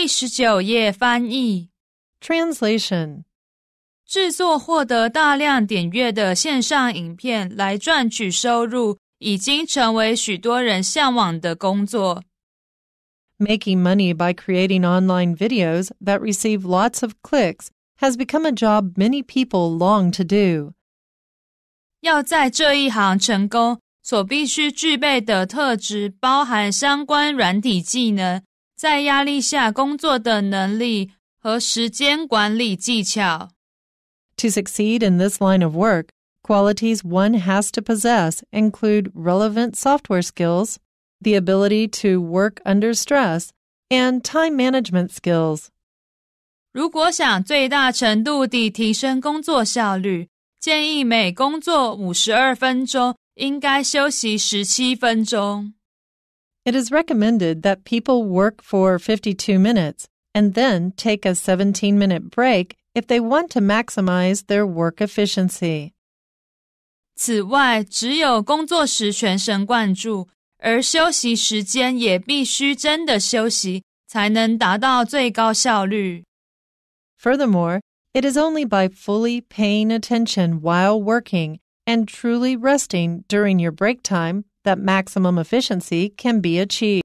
第十九页翻译。Translation 制作获得大量点阅的线上影片来赚取收入，已经成为许多人向往的工作。Making money by creating online videos that receive lots of clicks has become a job many people long to do. 要在这一行成功，所必须具备的特质包含相关软体技能。在压力下工作的能力和时间管理技巧。To succeed in this line of work, qualities one has to possess include relevant software skills, the ability to work under stress, and time management skills. 如果想最大程度地提升工作效率，建议每工作五十二分钟，应该休息十七分钟。it is recommended that people work for 52 minutes and then take a 17 minute break if they want to maximize their work efficiency. 此外，只有工作时全神贯注，而休息时间也必须真的休息，才能达到最高效率。Furthermore, it is only by fully paying attention while working and truly resting during your break time that maximum efficiency can be achieved.